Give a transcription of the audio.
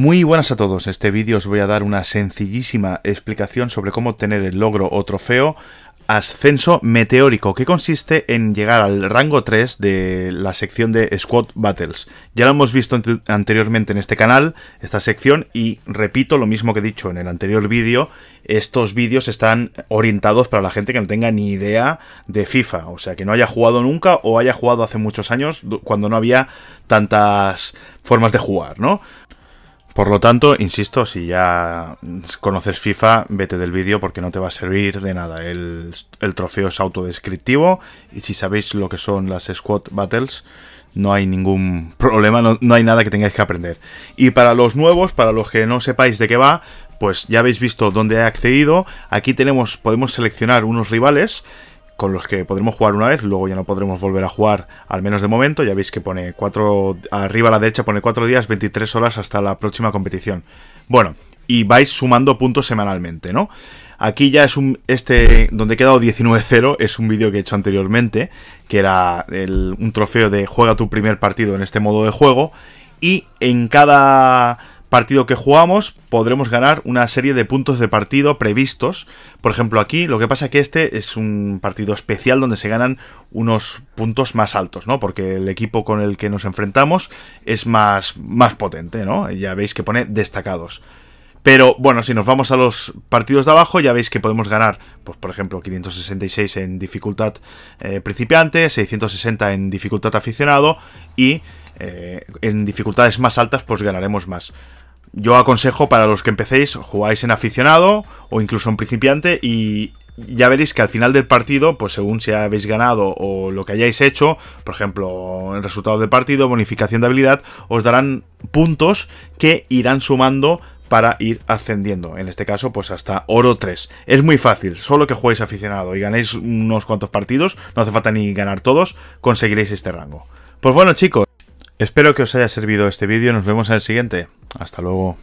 Muy buenas a todos, este vídeo os voy a dar una sencillísima explicación sobre cómo obtener el logro o trofeo Ascenso Meteórico, que consiste en llegar al rango 3 de la sección de Squad Battles. Ya lo hemos visto anteriormente en este canal, esta sección, y repito lo mismo que he dicho en el anterior vídeo, estos vídeos están orientados para la gente que no tenga ni idea de FIFA, o sea, que no haya jugado nunca o haya jugado hace muchos años cuando no había tantas formas de jugar, ¿no? Por lo tanto, insisto, si ya conoces FIFA, vete del vídeo porque no te va a servir de nada. El, trofeo es autodescriptivo y si sabéis lo que son las Squad Battles, no hay ningún problema, no, hay nada que tengáis que aprender. Y para los nuevos, para los que no sepáis de qué va, pues ya habéis visto dónde he accedido. Aquí tenemos, podemos seleccionar unos rivales con los que podremos jugar una vez, luego ya no podremos volver a jugar, al menos de momento. Ya veis que pone 4, arriba a la derecha pone 4 días, 23 horas hasta la próxima competición. Bueno, y vais sumando puntos semanalmente, ¿no? Aquí ya es un, este, donde he quedado 19-0, es un vídeo que he hecho anteriormente, que era un trofeo de juega tu primer partido en este modo de juego, y en cada partido que jugamos podremos ganar una serie de puntos de partido previstos. Por ejemplo, aquí lo que pasa es que este es un partido especial donde se ganan unos puntos más altos, ¿no? Porque el equipo con el que nos enfrentamos es más, más potente, ¿no? Ya veis que pone destacados. Pero bueno, si nos vamos a los partidos de abajo, ya veis que podemos ganar, pues por ejemplo, 566 en dificultad eh, principiante, 660 en dificultad aficionado y eh, en dificultades más altas pues ganaremos más. Yo aconsejo para los que empecéis, jugáis en aficionado o incluso en principiante y ya veréis que al final del partido, pues según si habéis ganado o lo que hayáis hecho, por ejemplo, el resultado del partido, bonificación de habilidad, os darán puntos que irán sumando para ir ascendiendo. En este caso, pues hasta oro 3. Es muy fácil, solo que juguéis aficionado y ganéis unos cuantos partidos, no hace falta ni ganar todos, conseguiréis este rango. Pues bueno chicos, Espero que os haya servido este vídeo, nos vemos en el siguiente. Hasta luego.